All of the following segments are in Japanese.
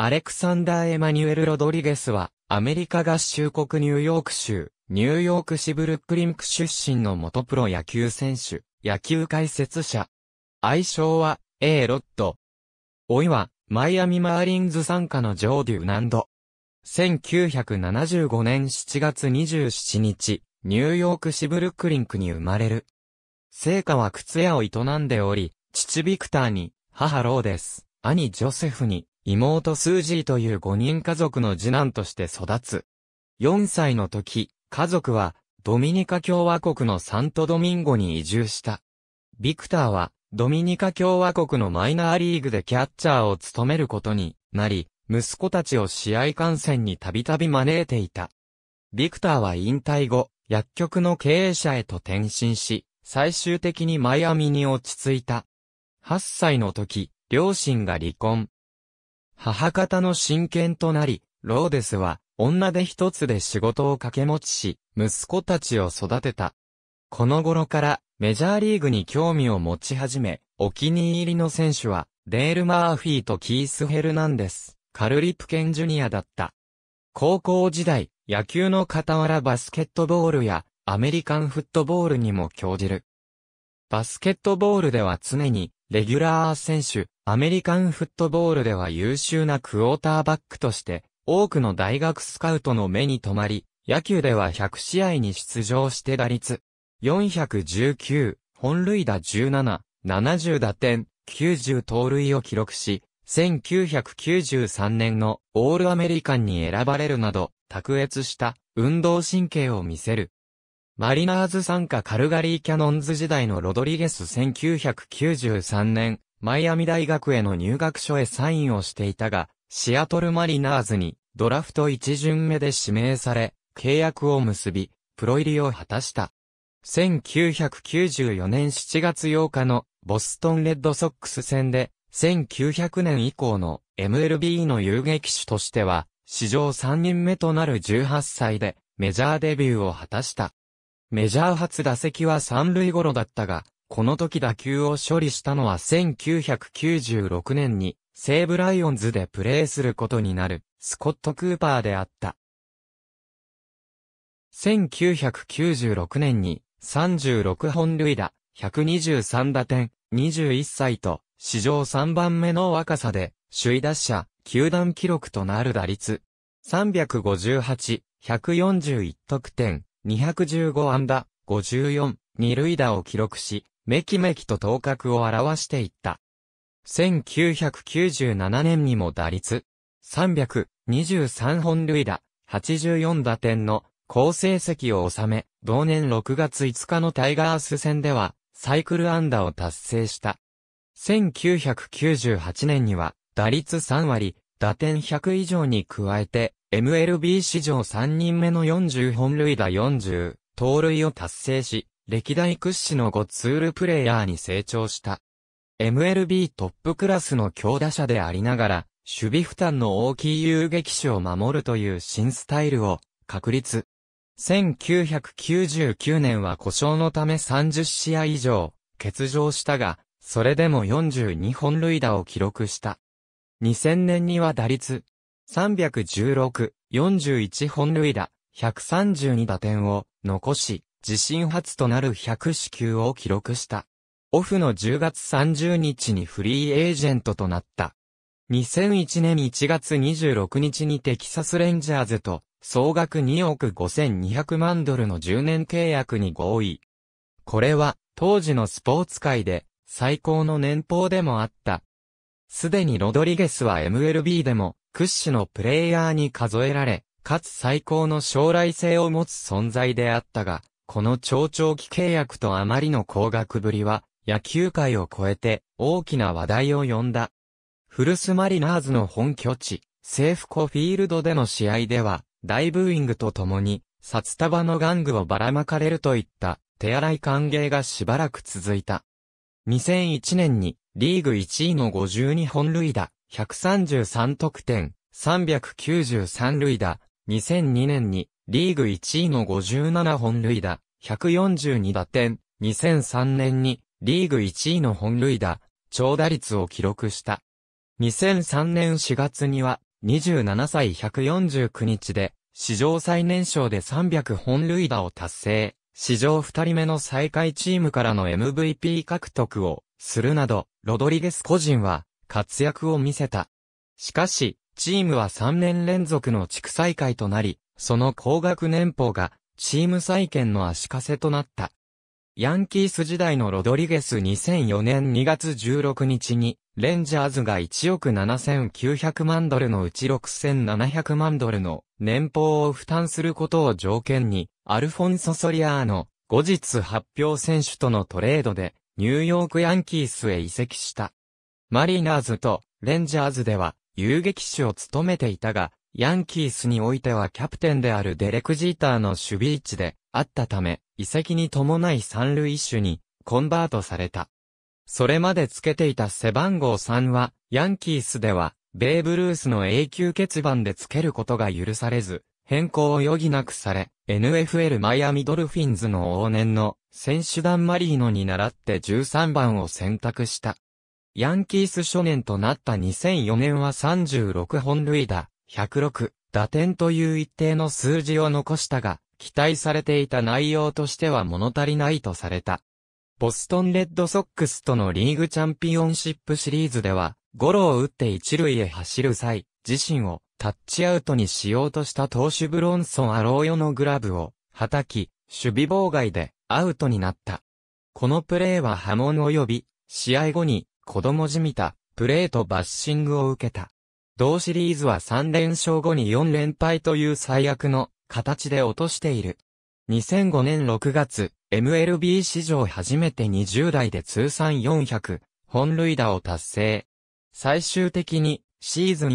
アレクサンダー・エマニュエル・ロドリゲスは、アメリカ合衆国ニューヨーク州、ニューヨーク市ブルックリンク出身の元プロ野球選手、野球解説者。愛称は、A ロッド。老いは、マイアミ・マーリンズ参加のジョー・デューナンド。1975年7月27日、ニューヨーク市ブルックリンクに生まれる。聖火は靴屋を営んでおり、父ビクターに、母ローです。兄ジョセフに、妹スージーという5人家族の次男として育つ。4歳の時、家族はドミニカ共和国のサントドミンゴに移住した。ビクターはドミニカ共和国のマイナーリーグでキャッチャーを務めることになり、息子たちを試合観戦にたびたび招いていた。ビクターは引退後、薬局の経営者へと転身し、最終的にマイアミに落ち着いた。8歳の時、両親が離婚。母方の親権となり、ローデスは女手一つで仕事を掛け持ちし、息子たちを育てた。この頃からメジャーリーグに興味を持ち始め、お気に入りの選手はデール・マーフィーとキース・ヘルナンデス、カルリプケン・ジュニアだった。高校時代、野球の傍らバスケットボールやアメリカンフットボールにも興じる。バスケットボールでは常にレギュラー選手、アメリカンフットボールでは優秀なクォーターバックとして、多くの大学スカウトの目に留まり、野球では100試合に出場して打率、419、本塁打17、70打点、90盗塁を記録し、1993年のオールアメリカンに選ばれるなど、卓越した運動神経を見せる。マリナーズ参加カルガリーキャノンズ時代のロドリゲス1993年、マイアミ大学への入学書へサインをしていたが、シアトルマリナーズにドラフト一巡目で指名され、契約を結び、プロ入りを果たした。1994年7月8日のボストンレッドソックス戦で、1900年以降の MLB の遊撃手としては、史上3人目となる18歳でメジャーデビューを果たした。メジャー初打席は三塁ゴロだったが、この時打球を処理したのは1996年に西武ライオンズでプレーすることになるスコット・クーパーであった。1996年に36本塁打、123打点、21歳と史上3番目の若さで首位打者、球団記録となる打率358、141得点、215安打、54、二塁打を記録し、めきめきと頭角を表していった。1997年にも打率323本塁打、84打点の好成績を収め、同年6月5日のタイガース戦ではサイクル安打を達成した。1998年には打率3割、打点100以上に加えて、MLB 史上3人目の40本塁打40、盗塁を達成し、歴代屈指の5ツールプレイヤーに成長した。MLB トップクラスの強打者でありながら、守備負担の大きい遊撃手を守るという新スタイルを確立。1999年は故障のため30試合以上欠場したが、それでも42本塁打を記録した。2000年には打率316、41本塁打、132打点を残し、自身初となる100支給を記録した。オフの10月30日にフリーエージェントとなった。2001年1月26日にテキサスレンジャーズと総額2億5200万ドルの10年契約に合意。これは当時のスポーツ界で最高の年俸でもあった。すでにロドリゲスは MLB でも屈指のプレイヤーに数えられ、かつ最高の将来性を持つ存在であったが、この超長期契約とあまりの高額ぶりは、野球界を超えて大きな話題を呼んだ。フルスマリナーズの本拠地、セーフコフィールドでの試合では、大ブーイングとともに、札束の玩具をばらまかれるといった手荒い歓迎がしばらく続いた。2001年にリーグ1位の52本塁打、133得点、393塁打、2002年にリーグ1位の57本塁打、142打点、2003年にリーグ1位の本塁打、長打率を記録した。2003年4月には27歳149日で史上最年少で300本塁打を達成、史上2人目の最下位チームからの MVP 獲得をするなど、ロドリゲス個人は活躍を見せた。しかし、チームは3年連続の地区再開となり、その高額年俸が、チーム再建の足かせとなった。ヤンキース時代のロドリゲス2004年2月16日に、レンジャーズが1億7900万ドルのうち6700万ドルの年俸を負担することを条件に、アルフォンソ・ソリアーの後日発表選手とのトレードで、ニューヨークヤンキースへ移籍した。マリナーズとレンジャーズでは遊撃手を務めていたが、ヤンキースにおいてはキャプテンであるデレク・ジーターの守備位置であったため、遺跡に伴い三塁手にコンバートされた。それまでつけていた背番号3は、ヤンキースでは、ベーブ・ルースの永久欠番でつけることが許されず、変更を余儀なくされ、NFL マイアミドルフィンズの往年の選手団マリーノに倣って13番を選択した。ヤンキース初年となった2004年は36本塁打、106、打点という一定の数字を残したが、期待されていた内容としては物足りないとされた。ボストンレッドソックスとのリーグチャンピオンシップシリーズでは、ゴロを打って一塁へ走る際、自身をタッチアウトにしようとした投手ブロンソン・アローヨのグラブを、はたき、守備妨害でアウトになった。このプレーは波紋を呼び、試合後に子供じみたプレーとバッシングを受けた。同シリーズは3連勝後に4連敗という最悪の形で落としている。2005年6月、MLB 史上初めて20代で通算400本塁打を達成。最終的にシーズン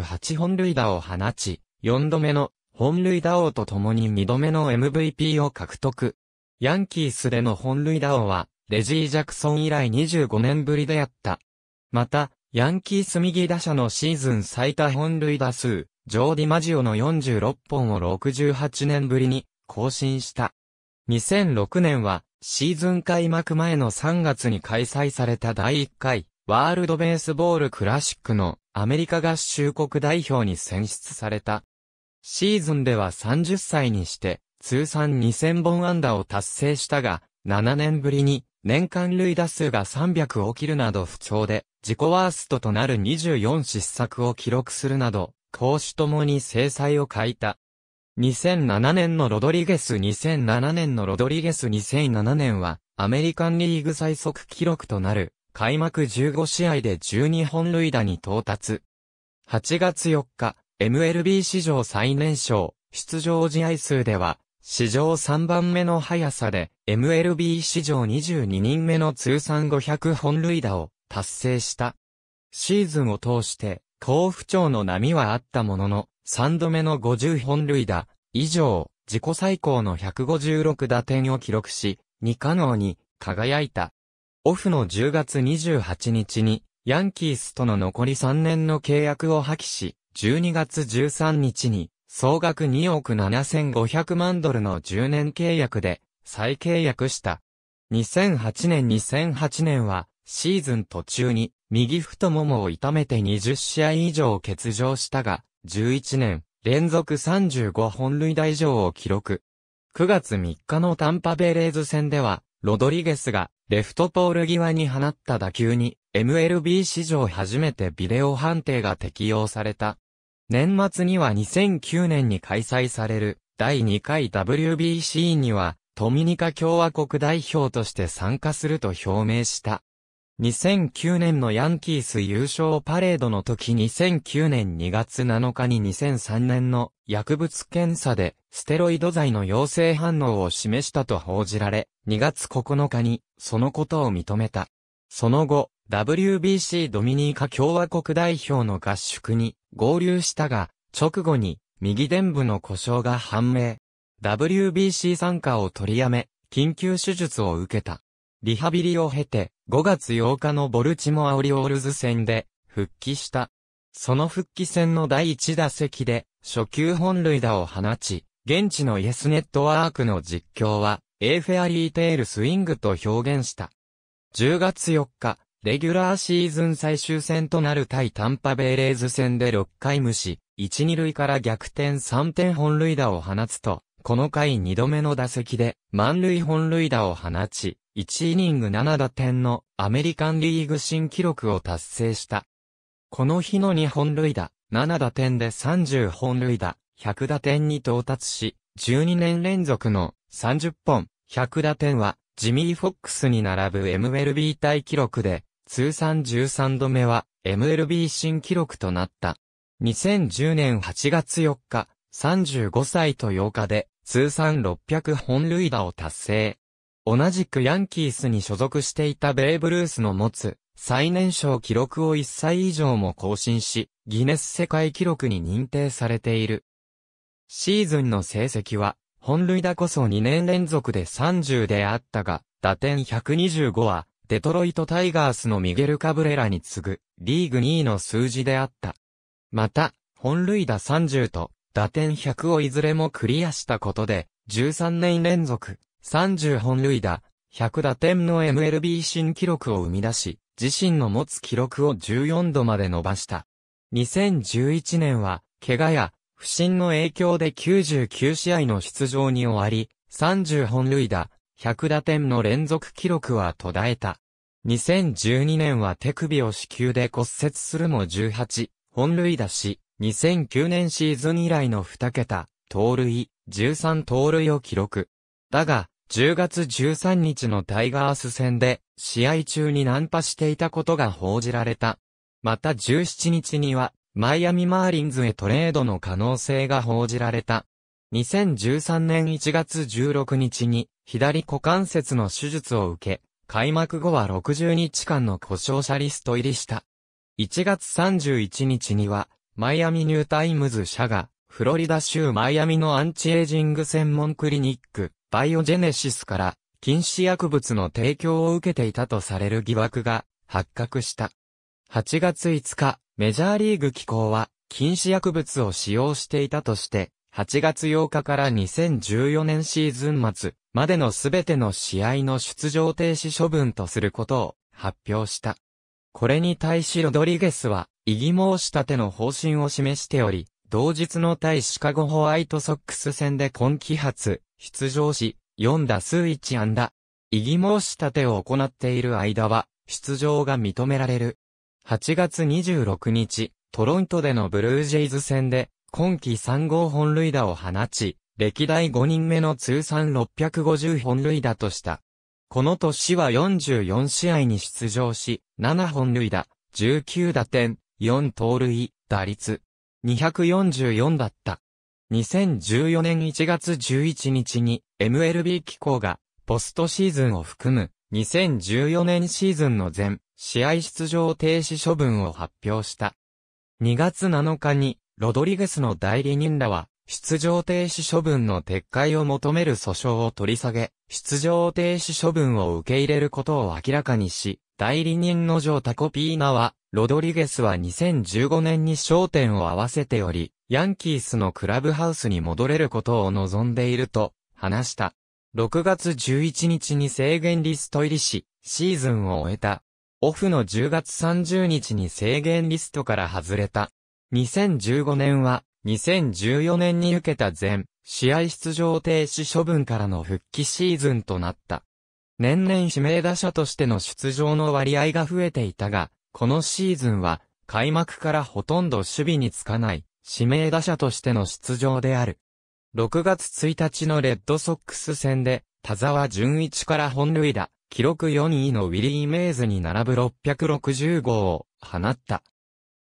48本塁打を放ち、4度目の本塁打王と共に2度目の MVP を獲得。ヤンキースでの本塁打王は、レジー・ジャクソン以来25年ぶりであった。また、ヤンキース右打者のシーズン最多本塁打数、ジョーディ・マジオの46本を68年ぶりに更新した。2006年はシーズン開幕前の3月に開催された第1回ワールドベースボールクラシックのアメリカ合衆国代表に選出された。シーズンでは30歳にして通算2000本安打を達成したが、7年ぶりに年間塁打数が300を切るなど不調で、自己ワーストとなる24失策を記録するなど、公私ともに制裁を欠いた。2007年のロドリゲス2007年のロドリゲス2007年は、アメリカンリーグ最速記録となる、開幕15試合で12本塁打に到達。8月4日、MLB 史上最年少、出場試合数では、史上3番目の速さで、MLB 史上22人目の通算500本塁打を発生した。シーズンを通して、好不調の波はあったものの、3度目の50本塁打、以上、自己最高の156打点を記録し、二可能に輝いた。オフの10月28日に、ヤンキースとの残り3年の契約を破棄し、12月13日に、総額2億7500万ドルの10年契約で、再契約した。2008年2008年は、シーズン途中に右太ももを痛めて20試合以上欠場したが、11年連続35本塁打以上を記録。9月3日のタンパベレーズ戦では、ロドリゲスがレフトポール際に放った打球に MLB 史上初めてビデオ判定が適用された。年末には2009年に開催される第2回 WBC にはトミニカ共和国代表として参加すると表明した。2009年のヤンキース優勝パレードの時2009年2月7日に2003年の薬物検査でステロイド剤の陽性反応を示したと報じられ、2月9日にそのことを認めた。その後、WBC ドミニカ共和国代表の合宿に合流したが、直後に右伝部の故障が判明。WBC 参加を取りやめ、緊急手術を受けた。リハビリを経て、5月8日のボルチモアオリオールズ戦で、復帰した。その復帰戦の第1打席で、初級本塁打を放ち、現地のイエスネットワークの実況は、エーフェアリーテールスイングと表現した。10月4日、レギュラーシーズン最終戦となる対タンパベイレーズ戦で6回無視、1、2塁から逆転3点本塁打を放つと、この回2度目の打席で、満塁本塁打を放ち、1イニング7打点のアメリカンリーグ新記録を達成した。この日の2本塁打、7打点で30本塁打、100打点に到達し、12年連続の30本、100打点は、ジミー・フォックスに並ぶ MLB 大記録で、通算13度目は MLB 新記録となった。2010年8月4日、35歳と8日で、通算600本塁打を達成。同じくヤンキースに所属していたベーブ・ルースの持つ最年少記録を1歳以上も更新し、ギネス世界記録に認定されている。シーズンの成績は、本塁打こそ2年連続で30であったが、打点125は、デトロイトタイガースのミゲル・カブレラに次ぐ、リーグ2位の数字であった。また、本塁打30と、打点100をいずれもクリアしたことで、13年連続、30本塁打、100打点の MLB 新記録を生み出し、自身の持つ記録を14度まで伸ばした。2011年は、怪我や、不振の影響で99試合の出場に終わり、30本塁打、100打点の連続記録は途絶えた。2012年は手首を支給で骨折するも18、本塁打し、2009年シーズン以来の2桁、盗塁、13盗塁を記録。だが、10月13日のタイガース戦で、試合中にナンパしていたことが報じられた。また17日には、マイアミマーリンズへトレードの可能性が報じられた。2013年1月16日に、左股関節の手術を受け、開幕後は60日間の故障者リスト入りした。1月31日には、マイアミニュータイムズ社が、フロリダ州マイアミのアンチエイジング専門クリニック、バイオジェネシスから禁止薬物の提供を受けていたとされる疑惑が発覚した。8月5日、メジャーリーグ機構は禁止薬物を使用していたとして、8月8日から2014年シーズン末までのすべての試合の出場停止処分とすることを発表した。これに対しロドリゲスは、異議申し立ての方針を示しており、同日の対シカゴホワイトソックス戦で今季初、出場し、4打数1安打。異議申し立てを行っている間は、出場が認められる。8月26日、トロントでのブルージェイズ戦で、今季3号本塁打を放ち、歴代5人目の通算650本塁打とした。この年は44試合に出場し、7本塁打、19打点、4盗塁、打率、244だった。2014年1月11日に MLB 機構がポストシーズンを含む2014年シーズンの全試合出場停止処分を発表した。2月7日にロドリゲスの代理人らは出場停止処分の撤回を求める訴訟を取り下げ、出場停止処分を受け入れることを明らかにし、代理人のジョー・タコピーナは、ロドリゲスは2015年に焦点を合わせており、ヤンキースのクラブハウスに戻れることを望んでいると話した。6月11日に制限リスト入りし、シーズンを終えた。オフの10月30日に制限リストから外れた。2015年は、2014年に受けた全、試合出場停止処分からの復帰シーズンとなった。年々指名打者としての出場の割合が増えていたが、このシーズンは、開幕からほとんど守備につかない。指名打者としての出場である。6月1日のレッドソックス戦で、田沢純一から本塁打、記録4位のウィリー・メイズに並ぶ660号を放った。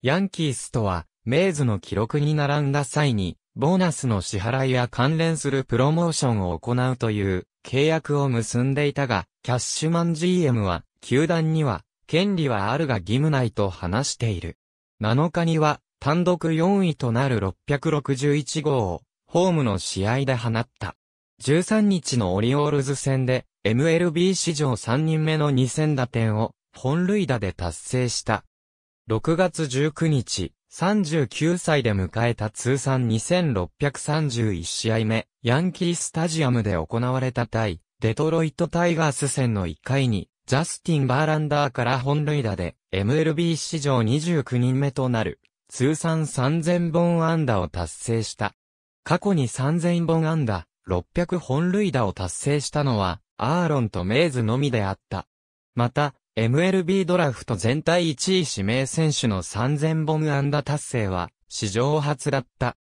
ヤンキースとは、メイズの記録に並んだ際に、ボーナスの支払いや関連するプロモーションを行うという契約を結んでいたが、キャッシュマン GM は、球団には、権利はあるが義務ないと話している。7日には、単独4位となる661号を、ホームの試合で放った。13日のオリオールズ戦で、MLB 史上3人目の2000打点を、本塁打で達成した。6月19日、39歳で迎えた通算2631試合目、ヤンキースタジアムで行われた対、デトロイトタイガース戦の1回に、ジャスティン・バーランダーから本塁打で、MLB 史上29人目となる、通算3000本安打を達成した。過去に3000本安打、600本塁打を達成したのは、アーロンとメイズのみであった。また、MLB ドラフト全体1位指名選手の3000本安打達成は、史上初だった。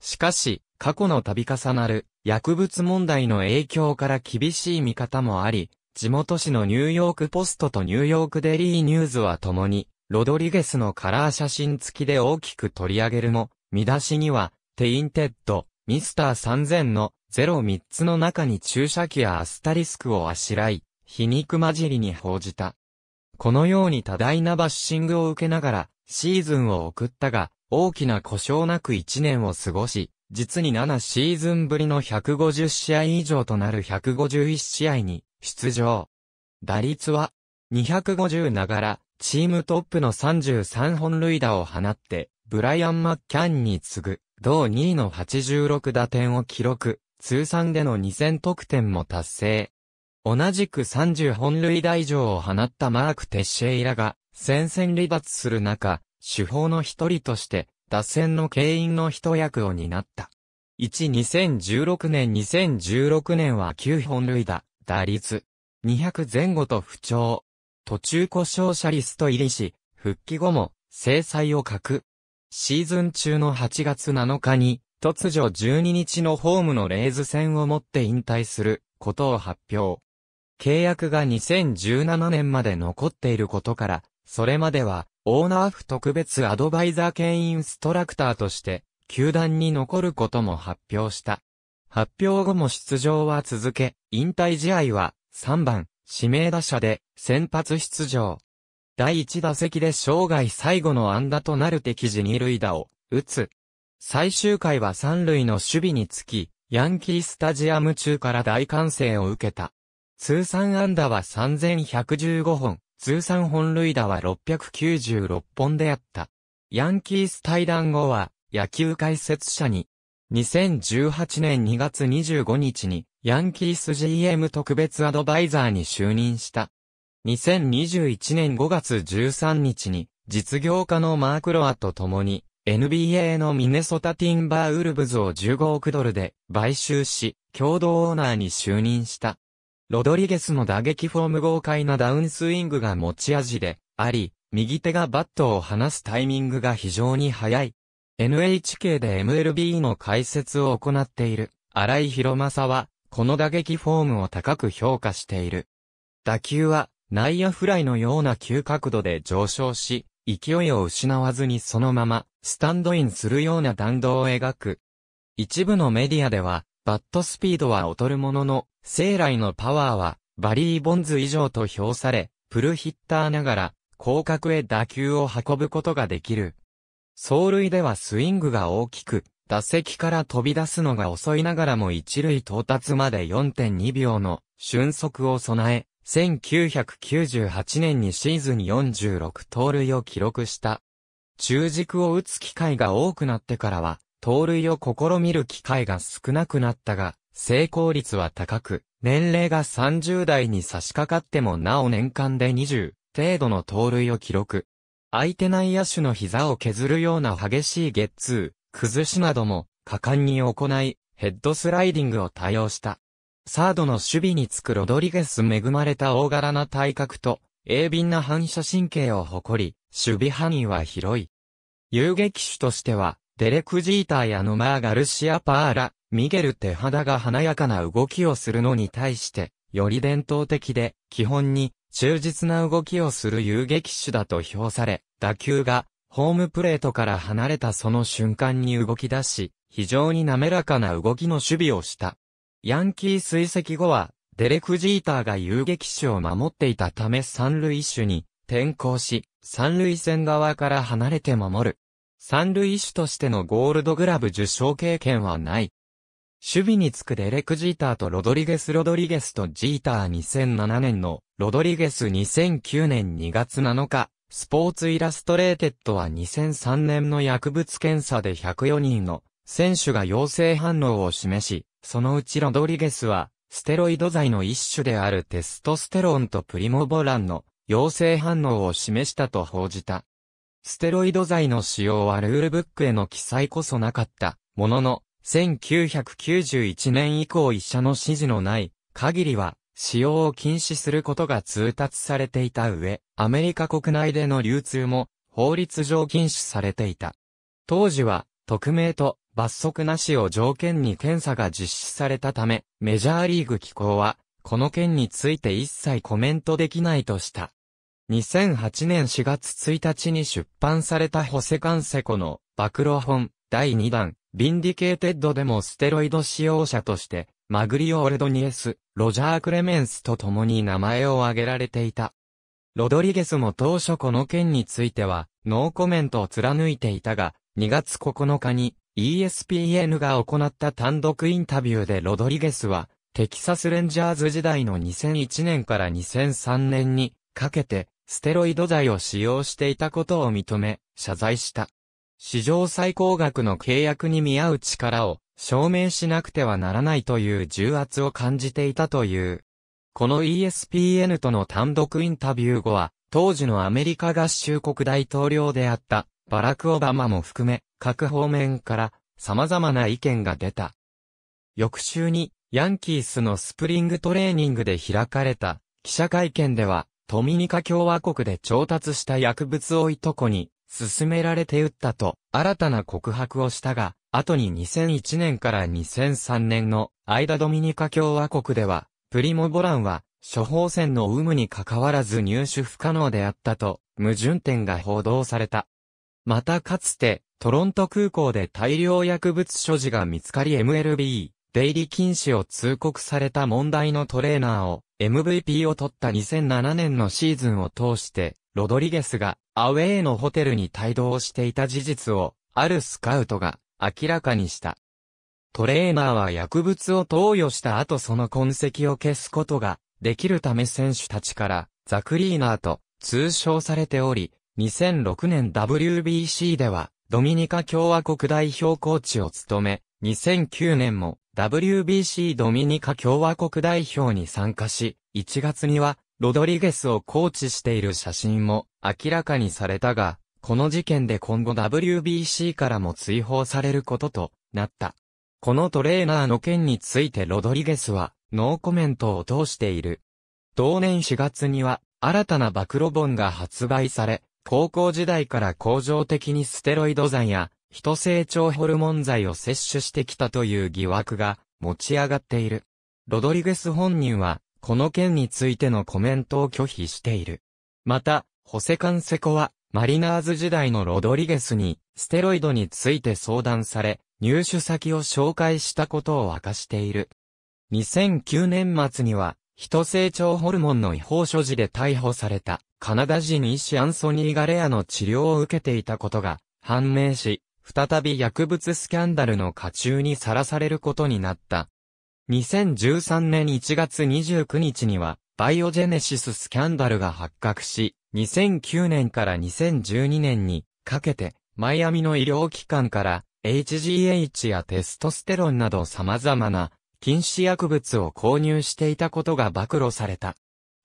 しかし、過去の度重なる薬物問題の影響から厳しい見方もあり、地元紙のニューヨークポストとニューヨークデリーニューズは共に、ロドリゲスのカラー写真付きで大きく取り上げるも、見出しには、テインテッド、ミスター3000のロ3つの中に注射器やアスタリスクをあしらい、皮肉混じりに報じた。このように多大なバッシングを受けながら、シーズンを送ったが、大きな故障なく1年を過ごし、実に7シーズンぶりの150試合以上となる151試合に出場。打率は250ながらチームトップの33本塁打を放って、ブライアン・マッキャンに次ぐ、同2位の86打点を記録、通算での2000得点も達成。同じく30本塁打以上を放ったマーク・テッシェイラが、戦線離脱する中、主砲の一人として、打線の牽引の一役を担った。12016年2016年は9本塁打、打率、200前後と不調。途中故障者リスト入りし、復帰後も、制裁を欠く。シーズン中の8月7日に、突如12日のホームのレーズ戦をもって引退することを発表。契約が2017年まで残っていることから、それまではオーナー府特別アドバイザー兼インストラクターとして、球団に残ることも発表した。発表後も出場は続け、引退試合は3番、指名打者で先発出場。第1打席で生涯最後の安打となる敵地二塁打を打つ。最終回は三塁の守備につき、ヤンキースタジアム中から大歓声を受けた。通算安打は3115本、通算本塁打は696本であった。ヤンキース対談後は、野球解説者に、2018年2月25日に、ヤンキース GM 特別アドバイザーに就任した。2021年5月13日に、実業家のマーク・ロアと共に、NBA のミネソタティンバーウルブズを15億ドルで買収し、共同オーナーに就任した。ロドリゲスの打撃フォーム豪快なダウンスイングが持ち味であり、右手がバットを離すタイミングが非常に早い NHK で MLB の解説を行っている荒井博正は、この打撃フォームを高く評価している。打球は内野フライのような急角度で上昇し、勢いを失わずにそのままスタンドインするような弾道を描く。一部のメディアでは、バットスピードは劣るものの、生来のパワーはバリー・ボンズ以上と評され、プルヒッターながら広角へ打球を運ぶことができる。走塁ではスイングが大きく、打席から飛び出すのが遅いながらも一塁到達まで4.2秒の瞬足を備え、1998年にシーズン46盗塁を記録した。中軸を打つ機会が多くなってからは、盗塁を試みる機会が少なくなったが、成功率は高く、年齢が30代に差し掛かってもなお年間で20程度の盗塁を記録。相手内野手の膝を削るような激しいゲッツー、崩しなども果敢に行い、ヘッドスライディングを多用した。サードの守備につくロドリゲス恵まれた大柄な体格と、鋭敏な反射神経を誇り、守備範囲は広い。遊撃手としては、デレク・ジーターやノマー・ガルシア・パーラ、ミゲル・手肌が華やかな動きをするのに対して、より伝統的で、基本に忠実な動きをする遊撃手だと評され、打球がホームプレートから離れたその瞬間に動き出し、非常に滑らかな動きの守備をした。ヤンキー追跡後は、デレク・ジーターが遊撃手を守っていたため三塁手に転向し、三塁線側から離れて守る。三塁手としてのゴールドグラブ受賞経験はない。守備につくデレク・ジーターとロドリゲス・ロドリゲスとジーター2007年のロドリゲス2009年2月7日、スポーツイラストレーテッドは2003年の薬物検査で104人の選手が陽性反応を示し、そのうちロドリゲスは、ステロイド剤の一種であるテストステロンとプリモボランの陽性反応を示したと報じた。ステロイド剤の使用はルールブックへの記載こそなかった、ものの、1991年以降医者の指示のない限りは使用を禁止することが通達されていた上、アメリカ国内での流通も法律上禁止されていた。当時は、匿名と罰則なしを条件に検査が実施されたため、メジャーリーグ機構は、この件について一切コメントできないとした。2008年4月1日に出版されたホセカンセコの暴露本第2弾、ビンディケーテッドでもステロイド使用者としてマグリオ・オルドニエス、ロジャー・クレメンスと共に名前を挙げられていた。ロドリゲスも当初この件については、ノーコメントを貫いていたが、2月9日に ESPN が行った単独インタビューでロドリゲスは、テキサスレンジャーズ時代の2001年から2003年にかけて、ステロイド剤を使用していたことを認め、謝罪した。史上最高額の契約に見合う力を証明しなくてはならないという重圧を感じていたという。この ESPN との単独インタビュー後は、当時のアメリカ合衆国大統領であったバラク・オバマも含め、各方面から様々な意見が出た。翌週に、ヤンキースのスプリングトレーニングで開かれた記者会見では、トミニカ共和国で調達した薬物をいとこに勧められて打ったと新たな告白をしたが、後に2001年から2003年の間ドミニカ共和国では、プリモ・ボランは処方箋の有無に関わらず入手不可能であったと、矛盾点が報道された。またかつて、トロント空港で大量薬物所持が見つかり MLB、出入り禁止を通告された問題のトレーナーを、MVP を取った2007年のシーズンを通して、ロドリゲスが、アウェーのホテルに帯同していた事実を、あるスカウトが明らかにした。トレーナーは薬物を投与した後その痕跡を消すことができるため選手たちからザクリーナーと通称されており、2006年 WBC ではドミニカ共和国代表コーチを務め、2009年も WBC ドミニカ共和国代表に参加し、1月にはロドリゲスをコーチしている写真も明らかにされたが、この事件で今後 WBC からも追放されることとなった。このトレーナーの件についてロドリゲスはノーコメントを通している。同年4月には新たな暴露本が発売され、高校時代から恒常的にステロイド剤や人成長ホルモン剤を摂取してきたという疑惑が持ち上がっている。ロドリゲス本人はこの件についてのコメントを拒否している。また、ホセカンセコは、マリナーズ時代のロドリゲスに、ステロイドについて相談され、入手先を紹介したことを明かしている。2009年末には、人成長ホルモンの違法所持で逮捕された、カナダ人医師アンソニー・ガレアの治療を受けていたことが判明し、再び薬物スキャンダルの下中にさらされることになった。2013年1月29日には、バイオジェネシススキャンダルが発覚し、2009年から2012年にかけて、マイアミの医療機関から、HGH やテストステロンなど様々な禁止薬物を購入していたことが暴露された。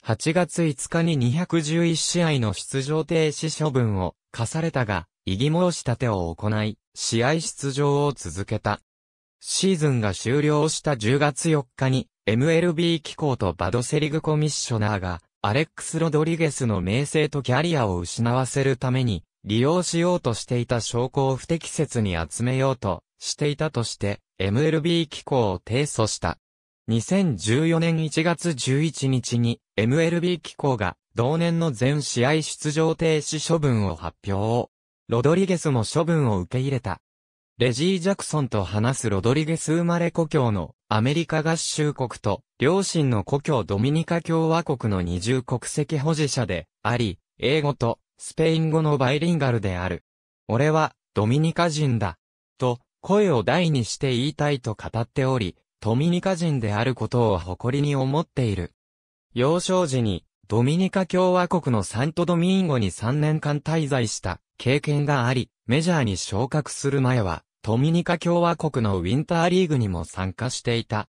8月5日に211試合の出場停止処分を課されたが、異議申し立てを行い、試合出場を続けた。シーズンが終了した10月4日に、MLB 機構とバドセリグコミッショナーが、アレックス・ロドリゲスの名声とキャリアを失わせるために、利用しようとしていた証拠を不適切に集めようとしていたとして、MLB 機構を提訴した。2014年1月11日に、MLB 機構が、同年の全試合出場停止処分を発表。ロドリゲスも処分を受け入れた。レジー・ジャクソンと話すロドリゲス生まれ故郷のアメリカ合衆国と両親の故郷ドミニカ共和国の二重国籍保持者であり、英語とスペイン語のバイリンガルである。俺はドミニカ人だ。と声を大にして言いたいと語っており、ドミニカ人であることを誇りに思っている。幼少時にドミニカ共和国のサントドミンゴに3年間滞在した経験があり、メジャーに昇格する前はドミニカ共和国のウィンターリーグにも参加していた。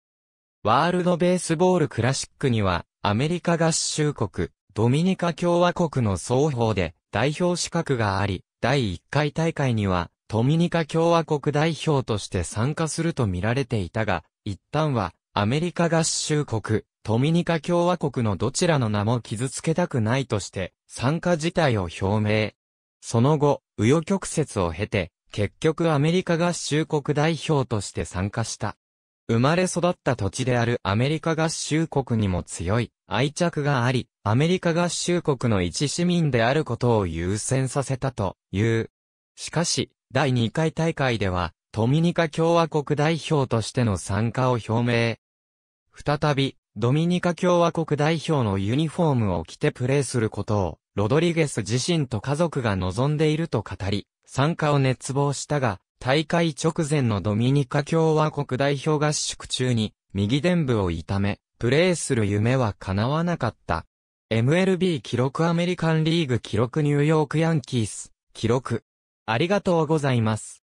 ワールドベースボールクラシックには、アメリカ合衆国、ドミニカ共和国の双方で代表資格があり、第1回大会には、ドミニカ共和国代表として参加すると見られていたが、一旦は、アメリカ合衆国、ドミニカ共和国のどちらの名も傷つけたくないとして、参加自体を表明。その後、右余曲折を経て、結局アメリカ合衆国代表として参加した。生まれ育った土地であるアメリカ合衆国にも強い愛着があり、アメリカ合衆国の一市民であることを優先させたという。しかし、第2回大会では、ドミニカ共和国代表としての参加を表明。再び、ドミニカ共和国代表のユニフォームを着てプレーすることを、ロドリゲス自身と家族が望んでいると語り、参加を熱望したが、大会直前のドミニカ共和国代表合宿中に、右伝部を痛め、プレーする夢は叶わなかった。MLB 記録アメリカンリーグ記録ニューヨークヤンキース、記録。ありがとうございます。